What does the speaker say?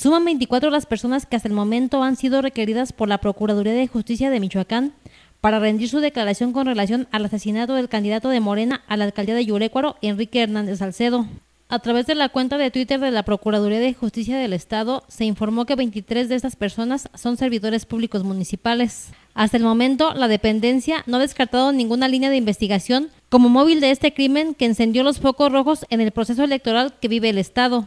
Suman 24 las personas que hasta el momento han sido requeridas por la Procuraduría de Justicia de Michoacán para rendir su declaración con relación al asesinato del candidato de Morena a la alcaldía de Yurecuaro, Enrique Hernández Salcedo. A través de la cuenta de Twitter de la Procuraduría de Justicia del Estado, se informó que 23 de estas personas son servidores públicos municipales. Hasta el momento, la dependencia no ha descartado ninguna línea de investigación como móvil de este crimen que encendió los focos rojos en el proceso electoral que vive el Estado.